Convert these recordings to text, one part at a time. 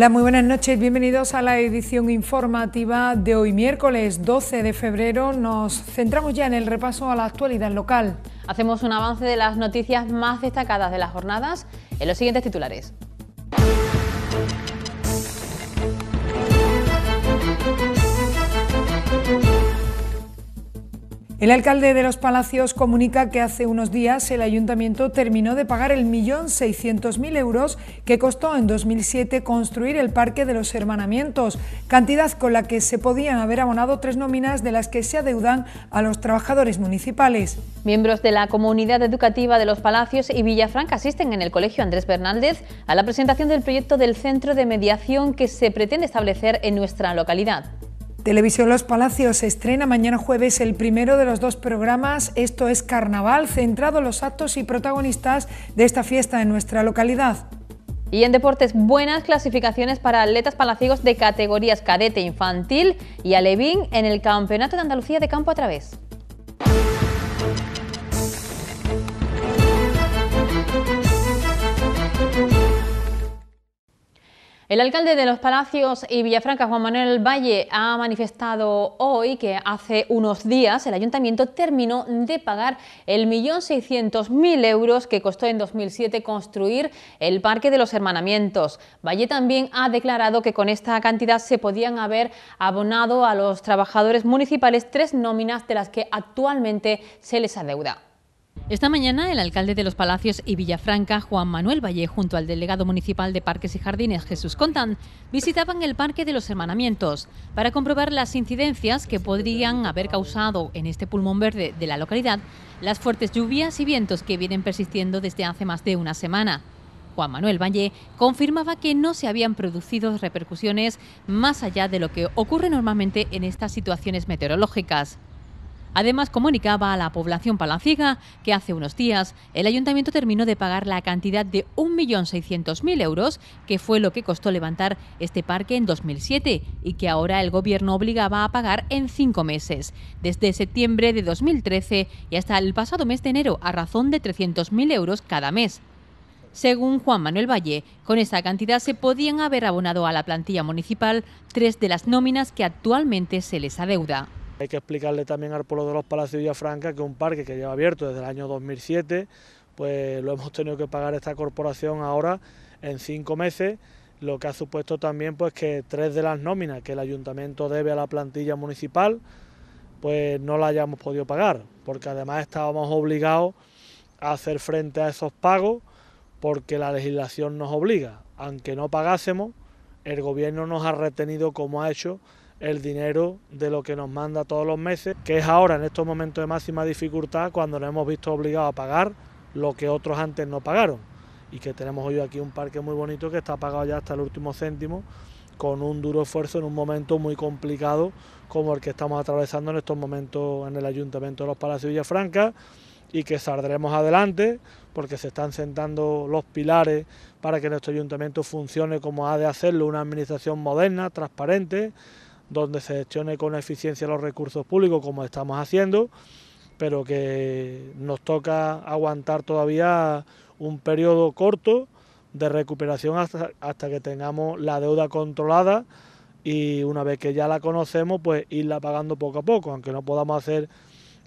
Hola, muy buenas noches. Bienvenidos a la edición informativa de hoy miércoles 12 de febrero. Nos centramos ya en el repaso a la actualidad local. Hacemos un avance de las noticias más destacadas de las jornadas en los siguientes titulares. El alcalde de Los Palacios comunica que hace unos días el ayuntamiento terminó de pagar el millón mil euros que costó en 2007 construir el Parque de los Hermanamientos, cantidad con la que se podían haber abonado tres nóminas de las que se adeudan a los trabajadores municipales. Miembros de la comunidad educativa de Los Palacios y Villafranca asisten en el Colegio Andrés Bernández a la presentación del proyecto del Centro de Mediación que se pretende establecer en nuestra localidad. Televisión Los Palacios estrena mañana jueves el primero de los dos programas, esto es Carnaval, centrado en los actos y protagonistas de esta fiesta en nuestra localidad. Y en deportes, buenas clasificaciones para atletas palaciegos de categorías cadete infantil y alevín en el Campeonato de Andalucía de Campo a Través. El alcalde de Los Palacios y Villafranca, Juan Manuel Valle, ha manifestado hoy que hace unos días el ayuntamiento terminó de pagar el millón seiscientos mil euros que costó en 2007 construir el Parque de los Hermanamientos. Valle también ha declarado que con esta cantidad se podían haber abonado a los trabajadores municipales tres nóminas de las que actualmente se les adeuda. Esta mañana, el alcalde de Los Palacios y Villafranca, Juan Manuel Valle, junto al delegado municipal de Parques y Jardines, Jesús Contán, visitaban el Parque de los Hermanamientos para comprobar las incidencias que podrían haber causado en este pulmón verde de la localidad las fuertes lluvias y vientos que vienen persistiendo desde hace más de una semana. Juan Manuel Valle confirmaba que no se habían producido repercusiones más allá de lo que ocurre normalmente en estas situaciones meteorológicas. Además, comunicaba a la población palanciga que hace unos días el ayuntamiento terminó de pagar la cantidad de 1.600.000 euros, que fue lo que costó levantar este parque en 2007 y que ahora el gobierno obligaba a pagar en cinco meses, desde septiembre de 2013 y hasta el pasado mes de enero, a razón de 300.000 euros cada mes. Según Juan Manuel Valle, con esa cantidad se podían haber abonado a la plantilla municipal tres de las nóminas que actualmente se les adeuda. Hay que explicarle también al pueblo de los Palacios Villafranca que un parque que lleva abierto desde el año 2007, pues lo hemos tenido que pagar esta corporación ahora en cinco meses, lo que ha supuesto también pues que tres de las nóminas que el ayuntamiento debe a la plantilla municipal, pues no la hayamos podido pagar, porque además estábamos obligados a hacer frente a esos pagos porque la legislación nos obliga. Aunque no pagásemos, el gobierno nos ha retenido como ha hecho el dinero de lo que nos manda todos los meses, que es ahora en estos momentos de máxima dificultad cuando nos hemos visto obligados a pagar lo que otros antes no pagaron y que tenemos hoy aquí un parque muy bonito que está pagado ya hasta el último céntimo con un duro esfuerzo en un momento muy complicado como el que estamos atravesando en estos momentos en el Ayuntamiento de los Palacios Villafranca y que saldremos adelante porque se están sentando los pilares para que nuestro ayuntamiento funcione como ha de hacerlo, una administración moderna, transparente, donde se gestione con eficiencia los recursos públicos como estamos haciendo, pero que nos toca aguantar todavía un periodo corto de recuperación hasta, que tengamos la deuda controlada y una vez que ya la conocemos, pues irla pagando poco a poco, aunque no podamos hacer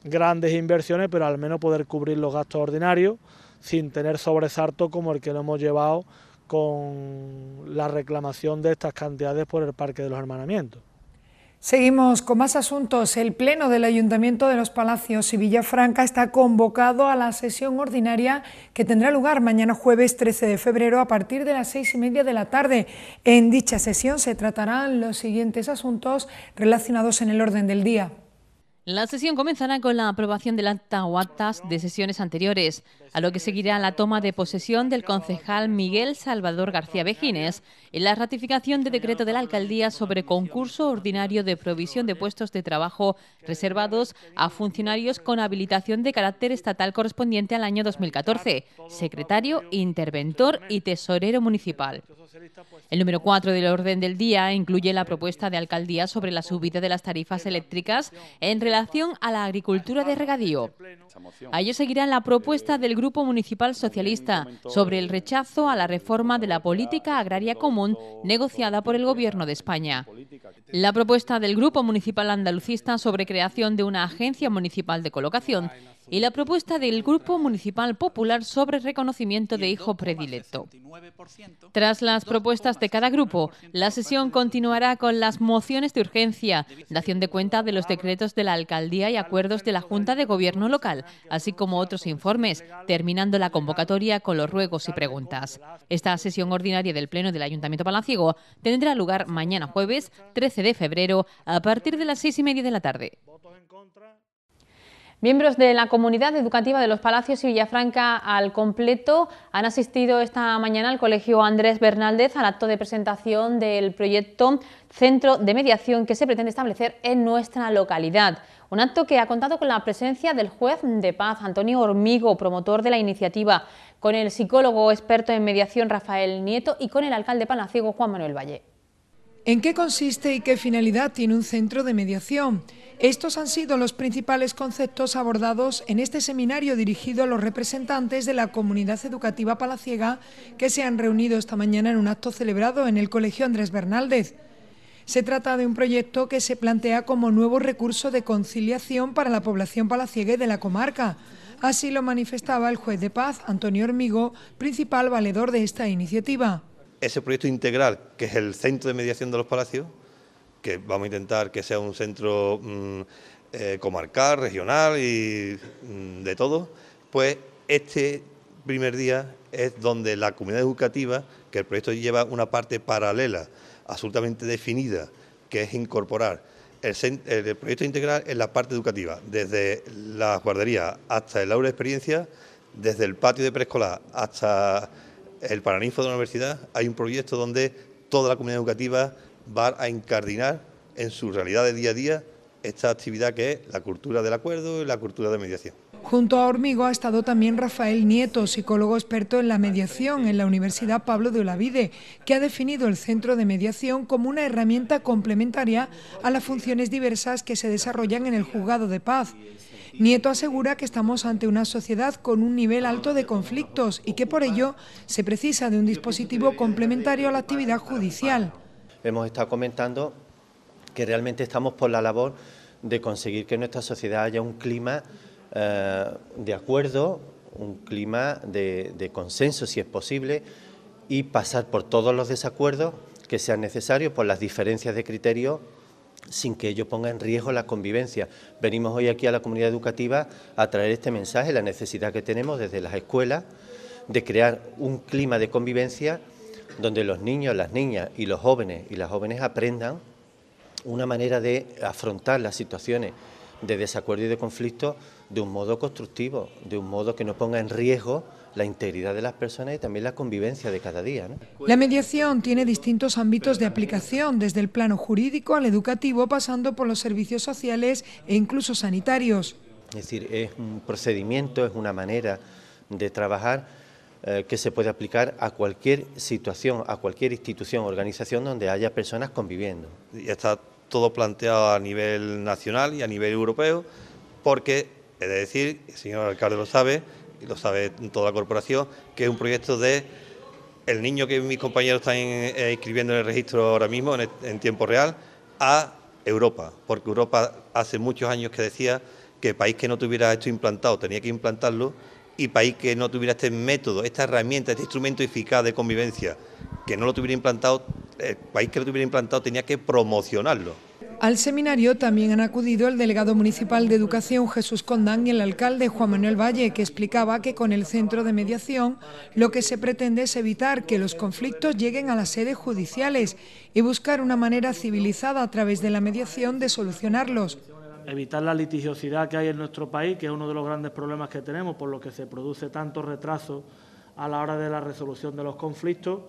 grandes inversiones, pero al menos poder cubrir los gastos ordinarios sin tener sobresalto como el que lo hemos llevado con la reclamación de estas cantidades por el Parque de los Hermanamientos. Seguimos con más asuntos. El Pleno del Ayuntamiento de los Palacios y Villafranca está convocado a la sesión ordinaria que tendrá lugar mañana jueves 13 de febrero a partir de las seis y media de la tarde. En dicha sesión se tratarán los siguientes asuntos relacionados en el orden del día. La sesión comenzará con la aprobación del acta o actas de sesiones anteriores, a lo que seguirá la toma de posesión del concejal Miguel Salvador García Bejines, y la ratificación de decreto de la alcaldía sobre concurso ordinario de provisión de puestos de trabajo reservados a funcionarios con habilitación de carácter estatal correspondiente al año 2014, secretario, interventor y tesorero municipal. El número 4 del orden del día incluye la propuesta de alcaldía sobre la subida de las tarifas eléctricas en relación relación a la agricultura de regadío. A ello seguirá la propuesta del Grupo Municipal Socialista sobre el rechazo a la reforma de la política agraria común negociada por el Gobierno de España. La propuesta del Grupo Municipal Andalucista sobre creación de una agencia municipal de colocación y la propuesta del Grupo Municipal Popular sobre reconocimiento de hijo predilecto. Tras las propuestas de cada grupo, la sesión continuará con las mociones de urgencia, dación de cuenta de los decretos de la Alcaldía y acuerdos de la Junta de Gobierno local, así como otros informes, terminando la convocatoria con los ruegos y preguntas. Esta sesión ordinaria del Pleno del Ayuntamiento Palaciego tendrá lugar mañana jueves 13 de febrero a partir de las seis y media de la tarde. Miembros de la comunidad educativa de los Palacios y Villafranca al completo han asistido esta mañana al Colegio Andrés Bernaldez al acto de presentación del proyecto Centro de Mediación que se pretende establecer en nuestra localidad. Un acto que ha contado con la presencia del juez de paz Antonio Hormigo, promotor de la iniciativa, con el psicólogo experto en mediación Rafael Nieto y con el alcalde palaciego Juan Manuel Valle. ¿En qué consiste y qué finalidad tiene un centro de mediación? Estos han sido los principales conceptos abordados en este seminario dirigido a los representantes de la comunidad educativa palaciega que se han reunido esta mañana en un acto celebrado en el Colegio Andrés Bernaldez. Se trata de un proyecto que se plantea como nuevo recurso de conciliación para la población palaciegue de la comarca. Así lo manifestaba el juez de paz, Antonio Hormigo, principal valedor de esta iniciativa. Ese proyecto integral, que es el Centro de Mediación de los Palacios, que vamos a intentar que sea un centro mm, eh, comarcal, regional y mm, de todo, pues este primer día es donde la comunidad educativa, que el proyecto lleva una parte paralela, absolutamente definida, que es incorporar el, el, proyecto integral en la parte educativa, desde la guardería hasta el aula de experiencia, desde el patio de preescolar hasta el paraninfo de la universidad, hay un proyecto donde toda la comunidad educativa Va a incardinar en su realidad de día a día esta actividad que es la cultura del acuerdo y la cultura de mediación. Junto a Hormigo ha estado también Rafael Nieto, psicólogo experto en la mediación en la Universidad Pablo de Olavide, que ha definido el centro de mediación como una herramienta complementaria a las funciones diversas que se desarrollan en el juzgado de paz. Nieto asegura que estamos ante una sociedad con un nivel alto de conflictos y que por ello se precisa de un dispositivo complementario a la actividad judicial hemos estado comentando que realmente estamos por la labor de conseguir que en nuestra sociedad haya un clima eh, de acuerdo, un clima de, de consenso si es posible y pasar por todos los desacuerdos que sean necesarios, por las diferencias de criterio sin que ello ponga en riesgo la convivencia. Venimos hoy aquí a la comunidad educativa a traer este mensaje, la necesidad que tenemos desde las escuelas de crear un clima de convivencia donde los niños, las niñas y los jóvenes y las jóvenes aprendan una manera de afrontar las situaciones de desacuerdo y de conflicto de un modo constructivo, de un modo que no ponga en riesgo la integridad de las personas y también la convivencia de cada día. La mediación tiene distintos ámbitos de aplicación, desde el plano jurídico al educativo, pasando por los servicios sociales e incluso sanitarios. Es decir, es un procedimiento, es una manera de trabajar eh, que se puede aplicar a cualquier situación, a cualquier institución, organización donde haya personas conviviendo. Y está todo planteado a nivel nacional y a nivel europeo, porque, es de decir, el señor alcalde lo sabe, y lo sabe toda la corporación, que es un proyecto de el niño que mis compañeros están eh, inscribiendo en el registro ahora mismo, en, en tiempo real, a Europa, porque Europa hace muchos años que decía que país que no tuviera esto implantado tenía que implantarlo y país que no tuviera este método, esta herramienta, este instrumento eficaz de convivencia, que no lo tuviera implantado, el país que lo tuviera implantado tenía que promocionarlo. Al seminario también han acudido el delegado municipal de Educación Jesús Condán y el alcalde Juan Manuel Valle, que explicaba que con el centro de mediación lo que se pretende es evitar que los conflictos lleguen a las sedes judiciales y buscar una manera civilizada a través de la mediación de solucionarlos evitar la litigiosidad que hay en nuestro país, que es uno de los grandes problemas que tenemos, por lo que se produce tanto retraso a la hora de la resolución de los conflictos,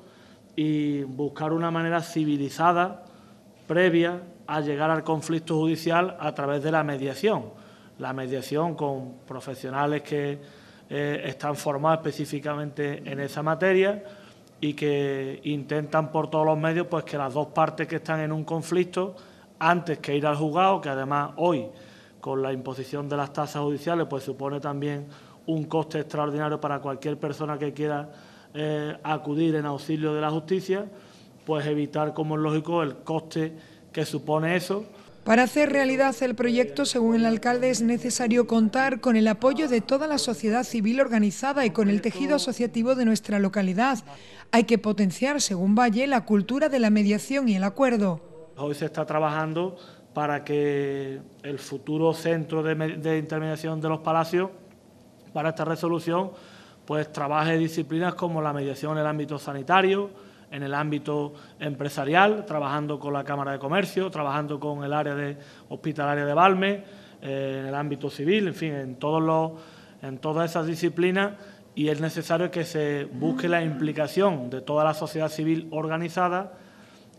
y buscar una manera civilizada, previa a llegar al conflicto judicial a través de la mediación. La mediación con profesionales que eh, están formados específicamente en esa materia y que intentan por todos los medios pues que las dos partes que están en un conflicto antes que ir al juzgado, que además hoy, con la imposición de las tasas judiciales, pues supone también un coste extraordinario para cualquier persona que quiera eh, acudir en auxilio de la justicia, pues evitar, como es lógico, el coste que supone eso. Para hacer realidad el proyecto, según el alcalde, es necesario contar con el apoyo de toda la sociedad civil organizada y con el tejido asociativo de nuestra localidad. Hay que potenciar, según Valle, la cultura de la mediación y el acuerdo hoy se está trabajando para que el futuro centro de, intermediación de los palacios para esta resolución pues trabaje disciplinas como la mediación en el ámbito sanitario, en el ámbito empresarial, trabajando con la Cámara de Comercio, trabajando con el área de hospitalaria de Balme, eh, en el ámbito civil, en fin, en en todas esas disciplinas y es necesario que se busque la implicación de toda la sociedad civil organizada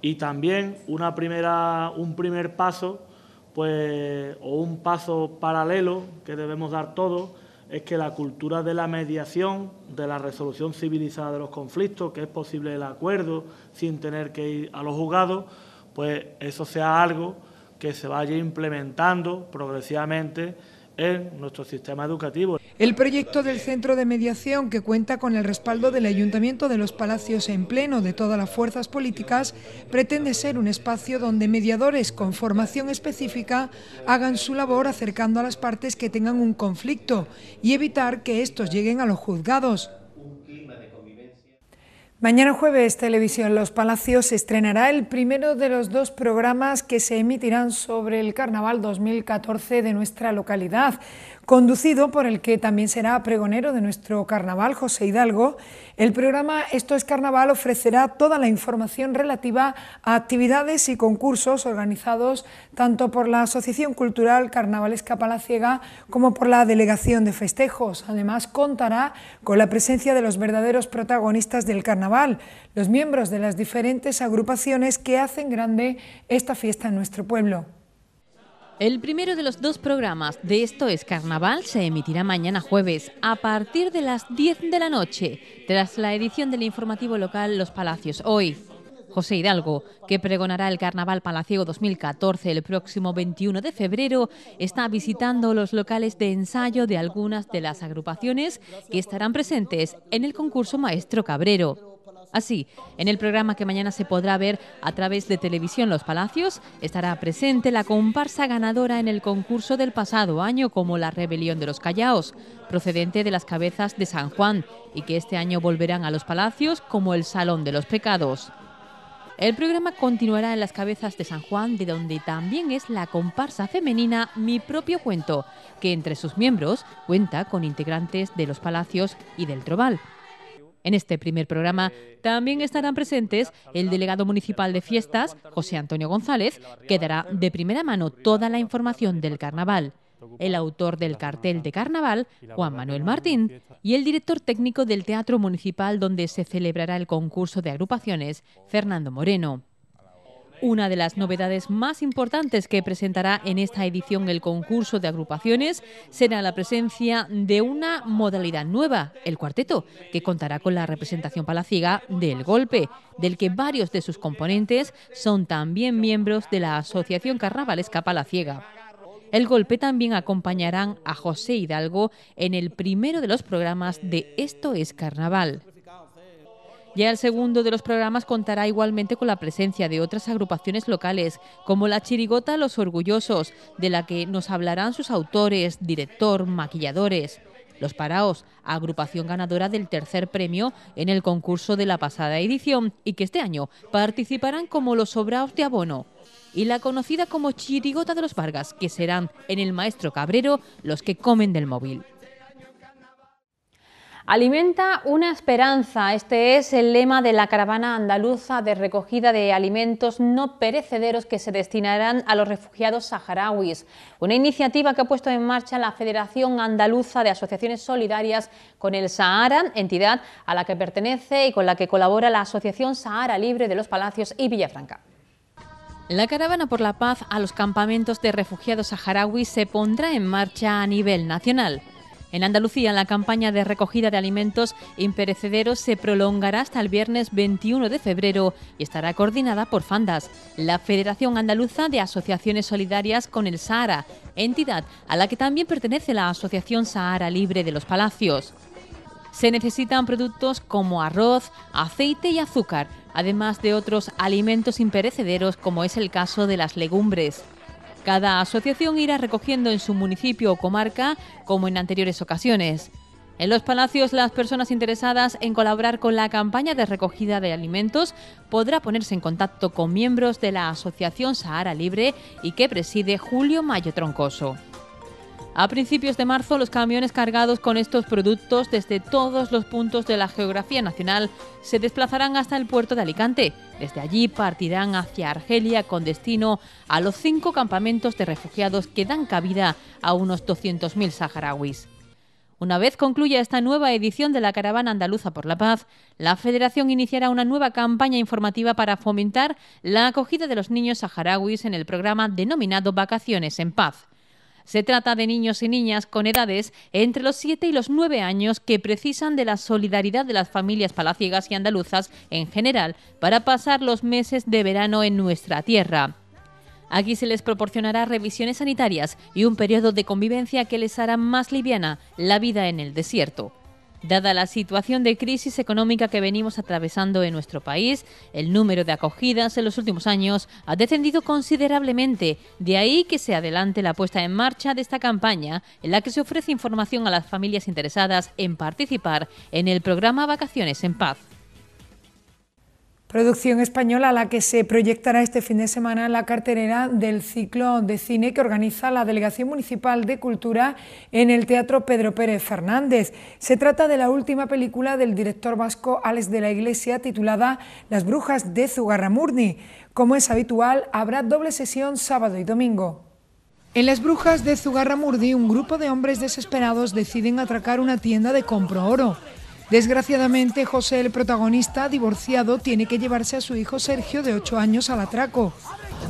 y también una primera, un primer paso pues, o un paso paralelo que debemos dar todos es que la cultura de la mediación, de la resolución civilizada de los conflictos, que es posible el acuerdo sin tener que ir a los juzgados, pues eso sea algo que se vaya implementando progresivamente en nuestro sistema educativo. El proyecto del Centro de Mediación, que cuenta con el respaldo del Ayuntamiento de los Palacios en pleno de todas las fuerzas políticas, pretende ser un espacio donde mediadores con formación específica hagan su labor acercando a las partes que tengan un conflicto y evitar que estos lleguen a los juzgados. Mañana jueves Televisión Los Palacios estrenará el primero de los dos programas que se emitirán sobre el Carnaval 2014 de nuestra localidad, conducido por el que también será pregonero de nuestro Carnaval, José Hidalgo. El programa Esto es Carnaval ofrecerá toda la información relativa a actividades y concursos organizados tanto por la Asociación Cultural Carnavalesca Palaciega como por la Delegación de Festejos. Además contará con la presencia de los verdaderos protagonistas del Carnaval los miembros de las diferentes agrupaciones que hacen grande esta fiesta en nuestro pueblo. El primero de los dos programas de Esto es Carnaval se emitirá mañana jueves a partir de las 10 de la noche, tras la edición del informativo local Los Palacios Hoy. José Hidalgo, que pregonará el Carnaval Palaciego 2014 el próximo 21 de febrero, está visitando los locales de ensayo de algunas de las agrupaciones que estarán presentes en el concurso Maestro Cabrero. Así, en el programa que mañana se podrá ver a través de televisión Los Palacios, estará presente la comparsa ganadora en el concurso del pasado año como La Rebelión de los Callaos, procedente de las cabezas de San Juan, y que este año volverán a los Palacios como el Salón de los Pecados. El programa continuará en las cabezas de San Juan, de donde también es la comparsa femenina Mi propio cuento, que entre sus miembros cuenta con integrantes de los Palacios y del Trobal. En este primer programa también estarán presentes el delegado municipal de fiestas, José Antonio González, que dará de primera mano toda la información del carnaval el autor del cartel de carnaval, Juan Manuel Martín, y el director técnico del Teatro Municipal donde se celebrará el concurso de agrupaciones, Fernando Moreno. Una de las novedades más importantes que presentará en esta edición el concurso de agrupaciones será la presencia de una modalidad nueva, el cuarteto, que contará con la representación palaciega del golpe, del que varios de sus componentes son también miembros de la Asociación Carnavalesca Palaciega. El golpe también acompañarán a José Hidalgo en el primero de los programas de Esto es Carnaval. Ya el segundo de los programas contará igualmente con la presencia de otras agrupaciones locales, como la Chirigota Los Orgullosos, de la que nos hablarán sus autores, director, maquilladores. Los Paraos, agrupación ganadora del tercer premio en el concurso de la pasada edición y que este año participarán como los Sobraos de Abono. Y la conocida como Chirigota de los Vargas, que serán en el Maestro Cabrero los que comen del móvil. Alimenta una esperanza. Este es el lema de la caravana andaluza de recogida de alimentos no perecederos que se destinarán a los refugiados saharauis. Una iniciativa que ha puesto en marcha la Federación Andaluza de Asociaciones Solidarias con el Sahara, entidad a la que pertenece y con la que colabora la Asociación Sahara Libre de los Palacios y Villafranca. La caravana por la paz a los campamentos de refugiados saharauis se pondrá en marcha a nivel nacional. En Andalucía, la campaña de recogida de alimentos imperecederos se prolongará hasta el viernes 21 de febrero y estará coordinada por FANDAS, la Federación Andaluza de Asociaciones Solidarias con el Sahara, entidad a la que también pertenece la Asociación Sahara Libre de los Palacios. Se necesitan productos como arroz, aceite y azúcar, además de otros alimentos imperecederos como es el caso de las legumbres. Cada asociación irá recogiendo en su municipio o comarca, como en anteriores ocasiones. En los palacios, las personas interesadas en colaborar con la campaña de recogida de alimentos podrá ponerse en contacto con miembros de la Asociación Sahara Libre y que preside Julio Mayo Troncoso. A principios de marzo, los camiones cargados con estos productos desde todos los puntos de la geografía nacional se desplazarán hasta el puerto de Alicante. Desde allí partirán hacia Argelia con destino a los cinco campamentos de refugiados que dan cabida a unos 200.000 saharauis. Una vez concluya esta nueva edición de la Caravana Andaluza por la Paz, la Federación iniciará una nueva campaña informativa para fomentar la acogida de los niños saharauis en el programa denominado Vacaciones en Paz. Se trata de niños y niñas con edades entre los 7 y los 9 años que precisan de la solidaridad de las familias palaciegas y andaluzas en general para pasar los meses de verano en nuestra tierra. Aquí se les proporcionará revisiones sanitarias y un periodo de convivencia que les hará más liviana la vida en el desierto. Dada la situación de crisis económica que venimos atravesando en nuestro país, el número de acogidas en los últimos años ha descendido considerablemente, de ahí que se adelante la puesta en marcha de esta campaña en la que se ofrece información a las familias interesadas en participar en el programa Vacaciones en Paz producción española a la que se proyectará este fin de semana la carterera del ciclo de cine que organiza la Delegación Municipal de Cultura en el Teatro Pedro Pérez Fernández. Se trata de la última película del director vasco Alex de la Iglesia titulada Las Brujas de Zugarramurdi. Como es habitual, habrá doble sesión sábado y domingo. En las brujas de Zugarramurdi, un grupo de hombres desesperados deciden atracar una tienda de compro oro. Desgraciadamente, José, el protagonista, divorciado, tiene que llevarse a su hijo Sergio, de 8 años, al atraco.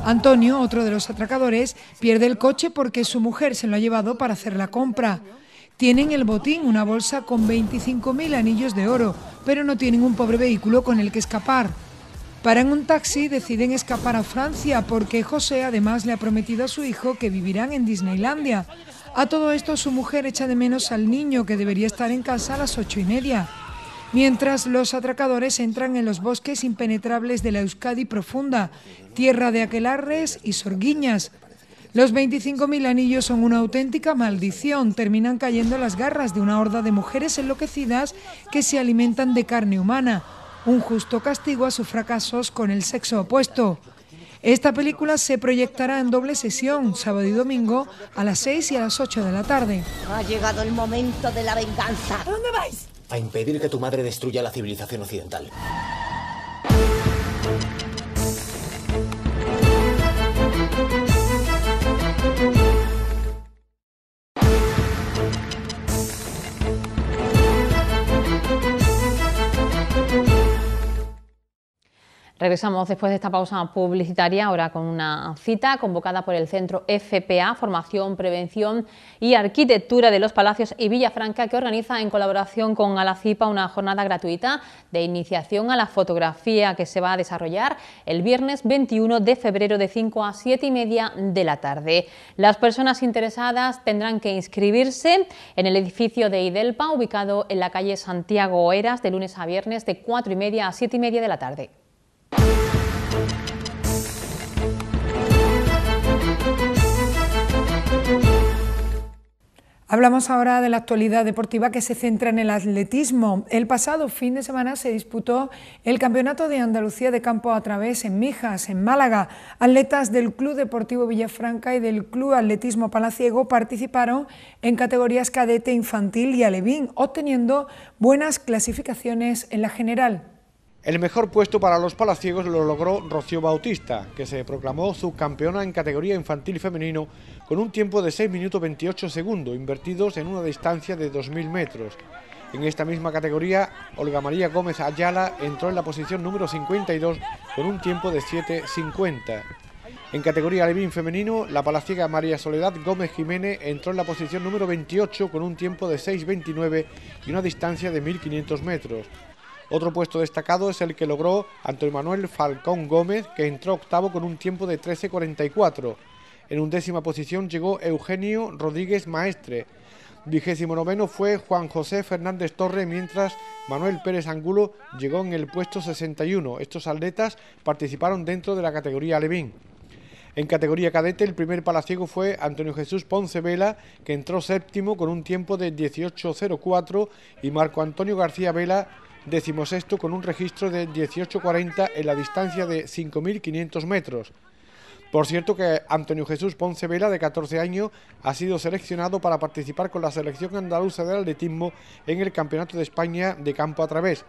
Antonio, otro de los atracadores, pierde el coche porque su mujer se lo ha llevado para hacer la compra. Tienen el botín, una bolsa con 25.000 anillos de oro, pero no tienen un pobre vehículo con el que escapar. Paran un taxi, deciden escapar a Francia porque José además le ha prometido a su hijo que vivirán en Disneylandia, a todo esto su mujer echa de menos al niño que debería estar en casa a las ocho y media, mientras los atracadores entran en los bosques impenetrables de la Euskadi profunda, tierra de aquelarres y sorguiñas. Los 25.000 anillos son una auténtica maldición, terminan cayendo las garras de una horda de mujeres enloquecidas que se alimentan de carne humana, un justo castigo a sus fracasos con el sexo opuesto. Esta película se proyectará en doble sesión, sábado y domingo, a las 6 y a las 8 de la tarde. Ha llegado el momento de la venganza. ¿A dónde vais? A impedir que tu madre destruya la civilización occidental. Regresamos después de esta pausa publicitaria, ahora con una cita convocada por el Centro FPA, Formación, Prevención y Arquitectura de los Palacios y Villafranca, que organiza en colaboración con Alacipa una jornada gratuita de iniciación a la fotografía que se va a desarrollar el viernes 21 de febrero de 5 a 7 y media de la tarde. Las personas interesadas tendrán que inscribirse en el edificio de Idelpa, ubicado en la calle Santiago Eras, de lunes a viernes de 4 y media a 7 y media de la tarde. Hablamos ahora de la actualidad deportiva que se centra en el atletismo. El pasado fin de semana se disputó el Campeonato de Andalucía de Campo a través en Mijas, en Málaga. Atletas del Club Deportivo Villafranca y del Club Atletismo Palaciego participaron en categorías cadete, infantil y alevín, obteniendo buenas clasificaciones en la general. El mejor puesto para los palaciegos lo logró Rocío Bautista, que se proclamó subcampeona en categoría infantil femenino con un tiempo de 6 minutos 28 segundos, invertidos en una distancia de 2.000 metros. En esta misma categoría, Olga María Gómez Ayala entró en la posición número 52 con un tiempo de 7.50. En categoría alevín femenino, la palaciega María Soledad Gómez Jiménez entró en la posición número 28 con un tiempo de 6.29 y una distancia de 1.500 metros. Otro puesto destacado es el que logró Antonio Manuel Falcón Gómez, que entró octavo con un tiempo de 13.44. En undécima posición llegó Eugenio Rodríguez Maestre. Vigésimo noveno fue Juan José Fernández Torre, mientras Manuel Pérez Angulo llegó en el puesto 61. Estos atletas participaron dentro de la categoría alevín... En categoría cadete, el primer palaciego fue Antonio Jesús Ponce Vela, que entró séptimo con un tiempo de 18.04, y Marco Antonio García Vela decimosexto con un registro de 18.40 en la distancia de 5.500 metros. Por cierto que Antonio Jesús Ponce Vela, de 14 años, ha sido seleccionado para participar con la selección andaluza de atletismo en el Campeonato de España de campo a través.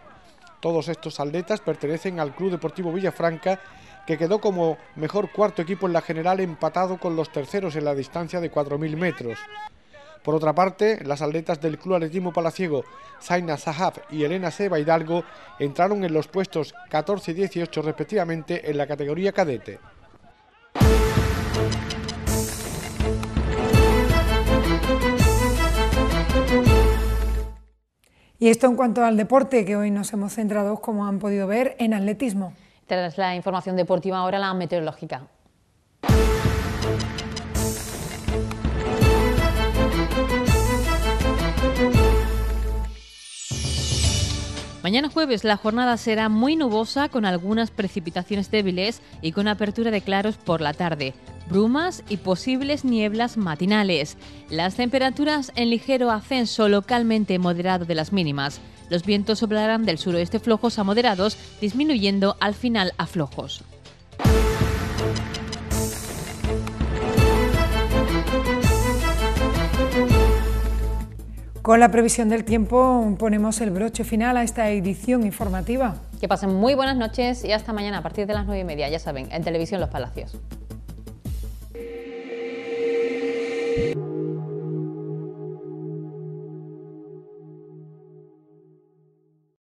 Todos estos atletas pertenecen al Club Deportivo Villafranca, que quedó como mejor cuarto equipo en la general empatado con los terceros en la distancia de 4.000 metros. Por otra parte, las atletas del Club Atletismo Palaciego, Zaina Zahab y Elena Seba Hidalgo, entraron en los puestos 14 y 18 respectivamente en la categoría cadete. Y esto en cuanto al deporte, que hoy nos hemos centrado, como han podido ver, en atletismo. Tras la información deportiva, ahora la meteorológica. Mañana jueves la jornada será muy nubosa con algunas precipitaciones débiles y con apertura de claros por la tarde, brumas y posibles nieblas matinales. Las temperaturas en ligero ascenso localmente moderado de las mínimas. Los vientos soplarán del suroeste flojos a moderados, disminuyendo al final a flojos. Con la previsión del tiempo ponemos el broche final a esta edición informativa. Que pasen muy buenas noches y hasta mañana a partir de las 9 y media, ya saben, en Televisión Los Palacios.